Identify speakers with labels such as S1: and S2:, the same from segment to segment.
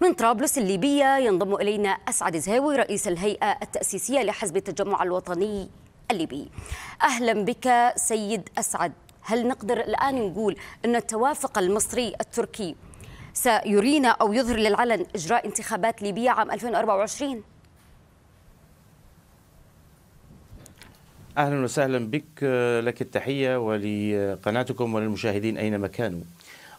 S1: من طرابلس الليبية ينضم إلينا أسعد زهاوي رئيس الهيئة التأسيسية لحزب التجمع الوطني الليبي أهلا بك سيد أسعد هل نقدر الآن نقول أن التوافق المصري التركي سيرينا أو يظهر للعلن إجراء انتخابات ليبية عام 2024
S2: أهلا وسهلا بك لك التحية ولقناتكم وللمشاهدين أينما كانوا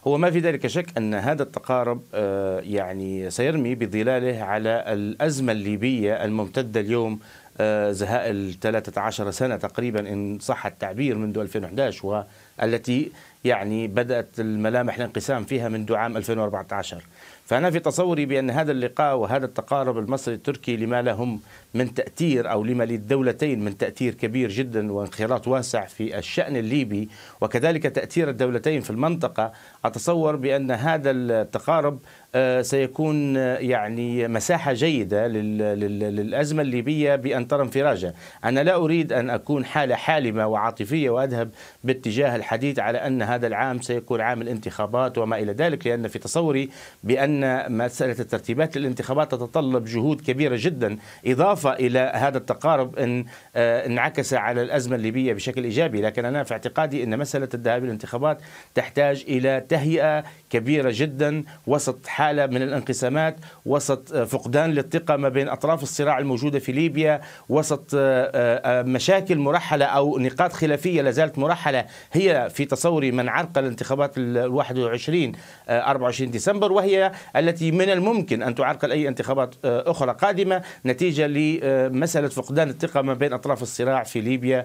S2: هو ما في ذلك شك أن هذا التقارب آه، يعني سيرمي بظلاله على الأزمة الليبية الممتدة اليوم آه، زهاء ال 13 سنة تقريبا إن صح التعبير منذ 2011 والتي يعني بدأت الملامح الانقسام فيها منذ عام 2014 فأنا في تصوري بأن هذا اللقاء وهذا التقارب المصري التركي لما لهم من تأثير أو لما للدولتين من تأثير كبير جدا وانخراط واسع في الشأن الليبي وكذلك تأثير الدولتين في المنطقة أتصور بأن هذا التقارب آه، سيكون آه، يعني مساحة جيدة للأزمة الليبية بأن ترى انفراجها أنا لا أريد أن أكون حالة حالمة وعاطفية وأذهب باتجاه الحديث على أن هذا العام سيكون عام الانتخابات وما إلى ذلك لأن في تصوري بأن مسألة الترتيبات للانتخابات تتطلب جهود كبيرة جدا إضافة إلى هذا التقارب إن آه، انعكس على الأزمة الليبية بشكل إيجابي لكن أنا في اعتقادي أن مسألة الذهاب للانتخابات تحتاج إلى تهيئة كبيرة جدا وسط حالة من الانقسامات وسط آه، فقدان للثقة ما بين أطراف الصراع الموجودة في ليبيا وسط آه، آه، مشاكل مرحلة أو نقاط خلافية لازالت مرحلة هي في تصوري من عرقل الانتخابات ال 21 24 ديسمبر وهي التي من الممكن أن تعرقل أي انتخابات أخرى قادمة نتيجة لمسألة فقدان الثقة ما بين أطراف الصراع في ليبيا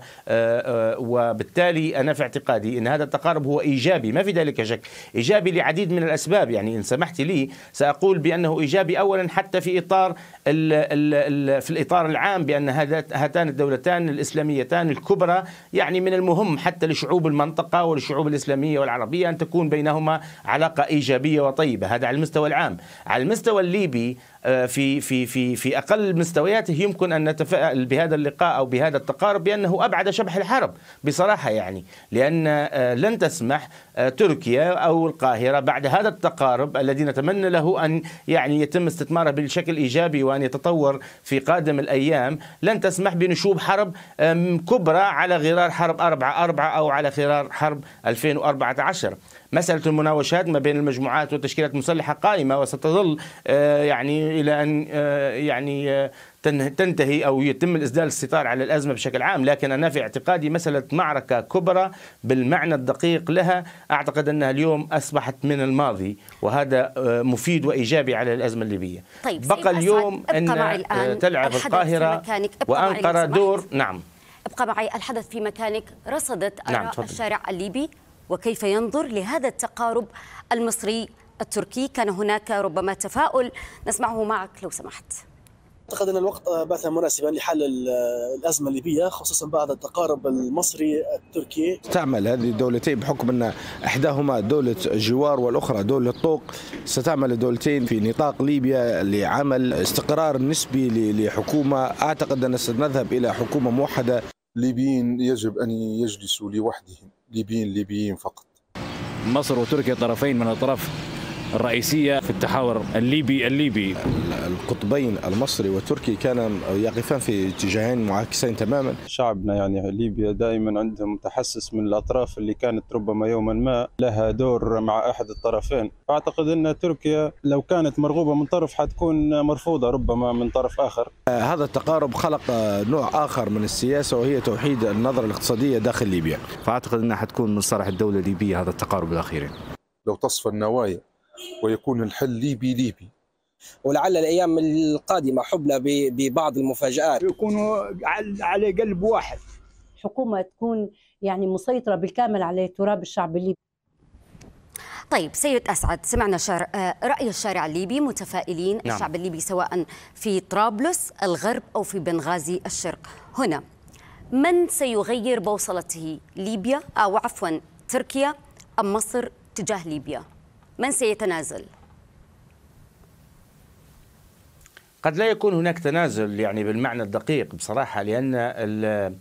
S2: وبالتالي أنا في اعتقادي أن هذا التقارب هو إيجابي ما في ذلك شك إيجابي لعديد العديد من الأسباب يعني إن سمحت لي سأقول بأنه إيجابي أولا حتى في إطار الـ الـ في الإطار العام بأن هاتان الدولتان الإسلاميتان الكبرى يعني من المهم حتى لشعوب المنطقة والشعوب الإسلامية والعربية أن تكون بينهما علاقة إيجابية وطيبة هذا على المستوى العام على المستوى الليبي آه، في في في في اقل مستوياته يمكن ان نتفائل بهذا اللقاء او بهذا التقارب بانه ابعد شبح الحرب بصراحه يعني لان آه، لن تسمح آه، تركيا او القاهره بعد هذا التقارب الذي نتمنى له ان يعني يتم استثماره بشكل ايجابي وان يتطور في قادم الايام لن تسمح بنشوب حرب كبرى على غرار حرب 4 4 او على غرار حرب 2014 مسألة المناوشات ما بين المجموعات والتشكيلات المسلحة قائمة وستظل آه، يعني إلى أن آه، يعني آه، تنتهي أو يتم الإسدال الستار على الأزمة بشكل عام لكن أنا في اعتقادي مسألة معركة كبرى بالمعنى الدقيق لها أعتقد أنها اليوم أصبحت من الماضي وهذا مفيد وإيجابي على الأزمة الليبية طيب بقى اليوم أن تلعب القاهرة وأنقرة دور نعم
S1: ابقى معي الحدث في مكانك رصدت نعم، آراء نعم الشارع الليبي وكيف ينظر لهذا التقارب المصري التركي كان هناك ربما تفاؤل نسمعه معك لو سمحت
S2: اعتقد ان الوقت بات مناسبا لحل الازمه الليبيه خصوصا بعد التقارب المصري التركي تعمل هذه الدولتين بحكم ان احداهما دوله جوار والاخرى دوله طوق ستعمل الدولتين في نطاق ليبيا لعمل استقرار نسبي لحكومه اعتقد ان سنذهب الى حكومه موحده الليبيين يجب ان يجلسوا لوحدهم ليبيين ليبيين فقط مصر وتركيا طرفين من الطرف الرئيسية في التحاور الليبي الليبي القطبين المصري والتركي كانا يقفان في اتجاهين معاكسين تماما شعبنا يعني ليبيا دائما عندهم تحسس من الأطراف اللي كانت ربما يوما ما لها دور مع أحد الطرفين أعتقد أن تركيا لو كانت مرغوبة من طرف حتكون مرفوضة ربما من طرف آخر آه، هذا التقارب خلق آه، نوع آخر من السياسة وهي توحيد النظرة الاقتصادية داخل ليبيا فأعتقد أنها حتكون من صالح الدولة الليبية هذا التقارب الأخير لو تصفى النوايا ويكون الحل ليبي ليبي ولعل الايام القادمه حبلى ببعض المفاجات يكونوا على قلب واحد حكومه تكون يعني
S1: مسيطره بالكامل على تراب الشعب الليبي طيب سيد أسعد سمعنا شار... آه، رأي الشارع الليبي متفائلين نعم. الشعب الليبي سواء في طرابلس الغرب أو في بنغازي الشرق هنا من سيغير بوصلته ليبيا أو عفوا تركيا أم مصر تجاه ليبيا من سيتنازل؟
S2: قد لا يكون هناك تنازل يعني بالمعنى الدقيق بصراحة لأن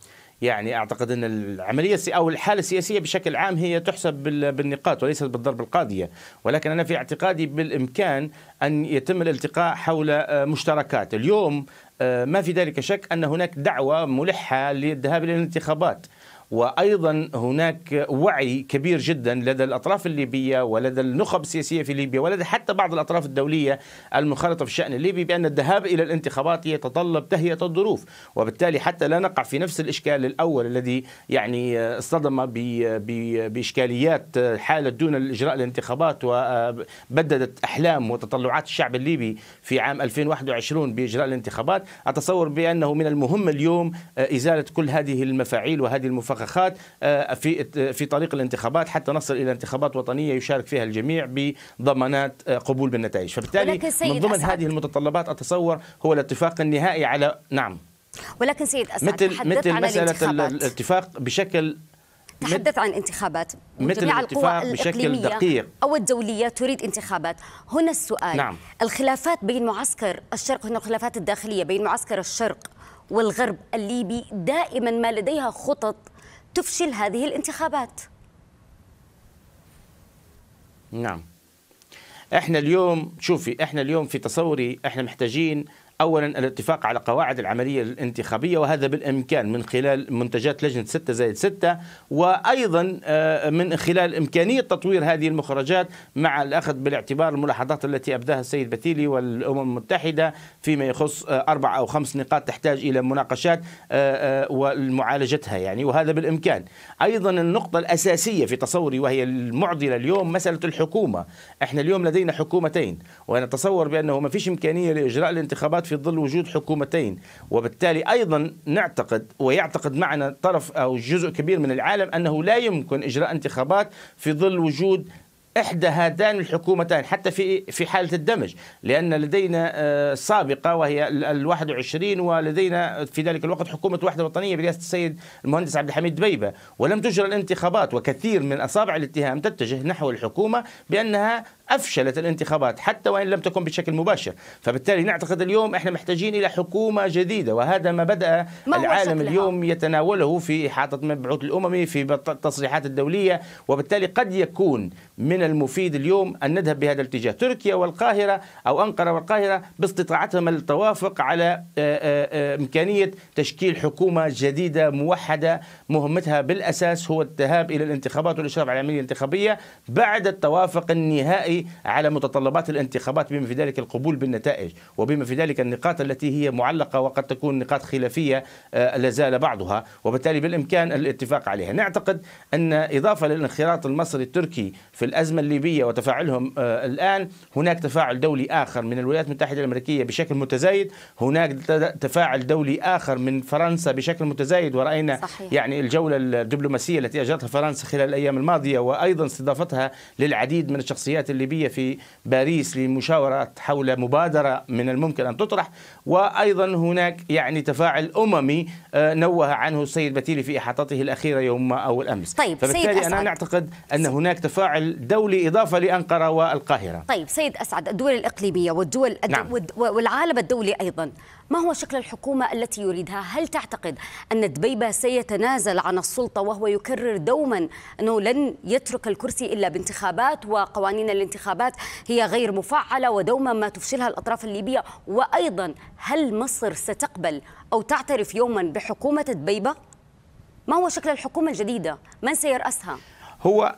S2: يعني اعتقد ان العمليه او الحاله السياسيه بشكل عام هي تحسب بالنقاط وليست بالضرب القاضيه، ولكن انا في اعتقادي بالامكان ان يتم الالتقاء حول آه، مشتركات، اليوم آه، ما في ذلك شك ان هناك دعوه ملحه للذهاب الى الانتخابات، وايضا هناك وعي كبير جدا لدى الاطراف الليبيه ولدى النخب السياسيه في ليبيا ولدى حتى بعض الاطراف الدوليه المنخرطه في الشان الليبي بان الذهاب الى الانتخابات يتطلب تهيئه الظروف وبالتالي حتى لا نقع في نفس الاشكال الاول الذي يعني اصطدم باشكاليات حاله دون الاجراء الانتخابات وبددت احلام وتطلعات الشعب الليبي في عام 2021 باجراء الانتخابات اتصور بانه من المهم اليوم ازاله كل هذه المفاعيل وهذه المفاعيل المفخخات آه، في آه، في طريق الانتخابات حتى نصل الى انتخابات وطنيه يشارك فيها الجميع بضمانات آه، قبول بالنتائج فبالتالي من ضمن أسعد. هذه المتطلبات اتصور هو الاتفاق النهائي على نعم
S1: ولكن سيد اسعد مثل مثل مساله
S2: الاتفاق بشكل
S1: تحدث عن انتخابات مثل القوى بشكل دقيق أو الدولية تريد انتخابات هنا السؤال نعم. الخلافات بين معسكر الشرق هنا الخلافات الداخلية بين معسكر الشرق والغرب الليبي دائما ما لديها خطط تفشل هذه الانتخابات
S2: نعم احنا اليوم شوفي احنا اليوم في تصوري احنا محتاجين اولا الاتفاق على قواعد العمليه الانتخابيه وهذا بالامكان من خلال منتجات لجنه 6 زائد 6 وايضا آه، من خلال امكانيه تطوير هذه المخرجات مع الاخذ بالاعتبار الملاحظات التي ابداها السيد بتيلي والامم المتحده فيما يخص آه، اربع او خمس نقاط تحتاج الى مناقشات آه، ومعالجتها يعني وهذا بالامكان ايضا النقطه الاساسيه في تصوري وهي المعضله اليوم مساله الحكومه احنا اليوم لدينا حكومتين وانا اتصور بانه ما فيش امكانيه لاجراء الانتخابات في ظل وجود حكومتين وبالتالي أيضا نعتقد ويعتقد معنا طرف أو جزء كبير من العالم أنه لا يمكن إجراء انتخابات في ظل وجود احدى هاتان الحكومتان حتى في في حاله الدمج لان لدينا آه، سابقه وهي ال 21 ولدينا في ذلك الوقت حكومه وحده وطنيه برئاسه السيد المهندس عبد الحميد دبيبه ولم تجرى الانتخابات وكثير من اصابع الاتهام تتجه نحو الحكومه بانها أفشلت الانتخابات حتى وإن لم تكن بشكل مباشر فبالتالي نعتقد اليوم إحنا محتاجين إلى حكومة جديدة وهذا ما بدأ ما العالم اليوم يتناوله في إحاطة مبعوث الأممي في التصريحات الدولية وبالتالي قد يكون من المفيد اليوم أن نذهب بهذا الاتجاه تركيا والقاهرة أو أنقرة والقاهرة باستطاعتهم التوافق على آه، آه، آه، إمكانية تشكيل حكومة جديدة موحدة مهمتها بالأساس هو الذهاب إلى الانتخابات والإشراف على العملية الانتخابية بعد التوافق النهائي على متطلبات الانتخابات بما في ذلك القبول بالنتائج وبما في ذلك النقاط التي هي معلقة وقد تكون نقاط خلافية آه، لازال بعضها وبالتالي بالإمكان الاتفاق عليها نعتقد أن إضافة للانخراط المصري التركي في الأزمة الليبية وتفاعلهم آه، الآن هناك تفاعل دولي آخر من الولايات المتحدة الأمريكية بشكل متزايد هناك تفاعل دولي آخر من فرنسا بشكل متزايد ورأينا صحيح. يعني الجولة الدبلوماسية التي أجرتها فرنسا خلال الأيام الماضية وأيضا استضافتها للعديد من الشخصيات اللي الليبية في باريس لمشاورة حول مبادرة من الممكن أن تطرح وأيضا هناك يعني تفاعل أممي آه، نوه عنه السيد بتيلي في إحاطته الأخيرة يوم أو الأمس طيب فبالتالي سيد أسعد. أنا أعتقد أن هناك تفاعل دولي إضافة لأنقرة والقاهرة
S1: طيب سيد أسعد الدول الإقليمية والدول نعم. والعالم الدولي أيضا ما هو شكل الحكومة التي يريدها؟ هل تعتقد أن دبيبة سيتنازل عن السلطة وهو يكرر دوما أنه لن يترك الكرسي إلا بانتخابات وقوانين الانتخابات هي غير مفعلة ودوما ما تفشلها الأطراف الليبية وأيضا هل مصر ستقبل أو تعترف يوما بحكومة دبيبة؟ ما هو شكل الحكومة الجديدة؟ من سيرأسها؟
S2: هو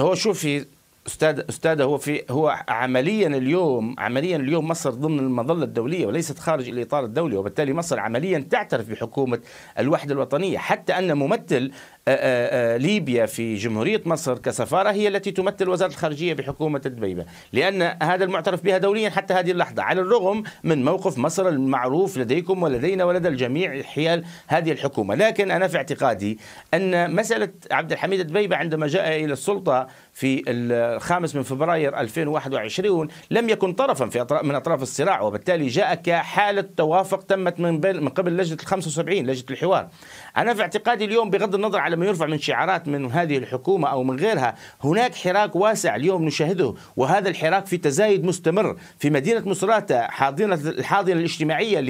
S2: هو شوفي استاذ استاذ هو في هو عمليا اليوم عمليا اليوم مصر ضمن المظله الدوليه وليست خارج الاطار الدولي وبالتالي مصر عمليا تعترف بحكومه الوحده الوطنيه حتى ان ممثل آه، آه، آه، ليبيا في جمهورية مصر كسفارة هي التي تمثل وزارة الخارجية بحكومة الدبيبة لأن هذا المعترف بها دوليا حتى هذه اللحظة على الرغم من موقف مصر المعروف لديكم ولدينا ولدى الجميع حيال هذه الحكومة لكن أنا في اعتقادي أن مسألة عبد الحميد الدبيبة عندما جاء إلى السلطة في الخامس من فبراير 2021 لم يكن طرفا في أطراف من أطراف الصراع وبالتالي جاء كحالة توافق تمت من, من قبل لجنة ال 75 لجنة الحوار أنا في اعتقادي اليوم بغض النظر على عندما يرفع من شعارات من هذه الحكومة أو من غيرها هناك حراك واسع اليوم نشاهده وهذا الحراك في تزايد مستمر في مدينة مصراتة حاضنة الحاضنة الاجتماعية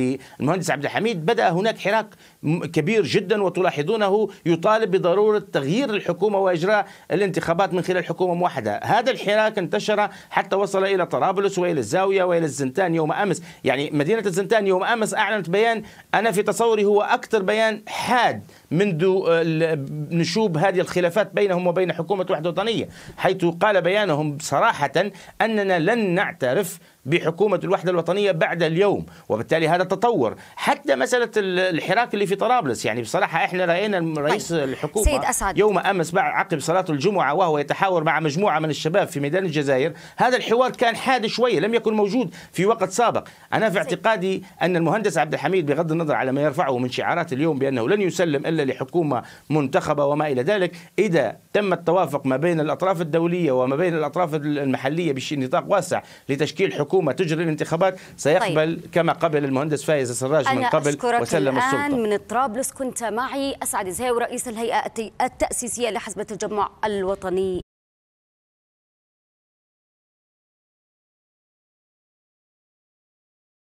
S2: للمهندس عبد الحميد بدأ هناك حراك كبير جدا وتلاحظونه يطالب بضروره تغيير الحكومه واجراء الانتخابات من خلال حكومه موحده، هذا الحراك انتشر حتى وصل الى طرابلس والى الزاويه والى الزنتان يوم امس، يعني مدينه الزنتان يوم امس اعلنت بيان انا في تصوري هو اكثر بيان حاد منذ آه، نشوب هذه الخلافات بينهم وبين حكومه وحده وطنيه، حيث قال بيانهم صراحه اننا لن نعترف بحكومة الوحدة الوطنية بعد اليوم وبالتالي هذا تطور حتى مسألة الحراك اللي في طرابلس يعني بصراحة احنا رأينا طيب، رئيس طيب. الحكومة سيد أسعد. يوم أمس عقب صلاة الجمعة وهو يتحاور مع مجموعة من الشباب في ميدان الجزائر هذا الحوار كان حاد شوية لم يكن موجود في وقت سابق أنا في اعتقادي أن المهندس عبد الحميد بغض النظر على ما يرفعه من شعارات اليوم بأنه لن يسلم إلا لحكومة منتخبة وما إلى ذلك إذا تم التوافق ما بين الأطراف الدولية وما بين الأطراف المحلية بشيء نطاق واسع لتشكيل حكومة الحكومة تجري الانتخابات سيقبل طيب. كما قبل المهندس فايز السراج من قبل أشكرك وسلم الآن السلطة الآن من
S1: طرابلس كنت معي أسعد زهاوي رئيس الهيئة
S2: التأسيسية لحزب التجمع الوطني